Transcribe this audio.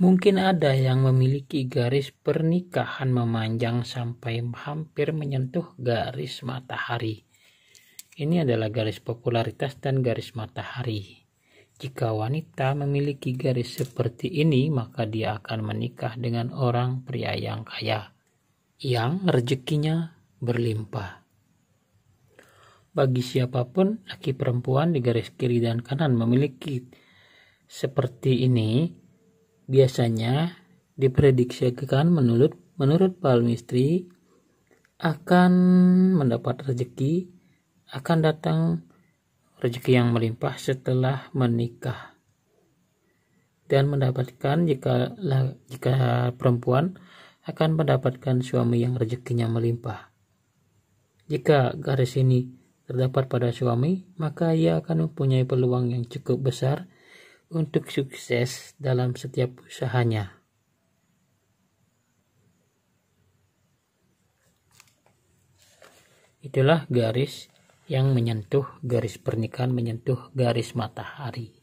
Mungkin ada yang memiliki garis pernikahan memanjang sampai hampir menyentuh garis matahari. Ini adalah garis popularitas dan garis matahari. Jika wanita memiliki garis seperti ini, maka dia akan menikah dengan orang pria yang kaya, yang rezekinya berlimpah. Bagi siapapun, laki perempuan di garis kiri dan kanan memiliki seperti ini, biasanya diprediksikan menurut menurut palmistri akan mendapat rezeki akan datang rezeki yang melimpah setelah menikah dan mendapatkan jika jika perempuan akan mendapatkan suami yang rezekinya melimpah. Jika garis ini terdapat pada suami, maka ia akan mempunyai peluang yang cukup besar untuk sukses dalam setiap usahanya. Itulah garis yang menyentuh garis pernikahan, menyentuh garis matahari.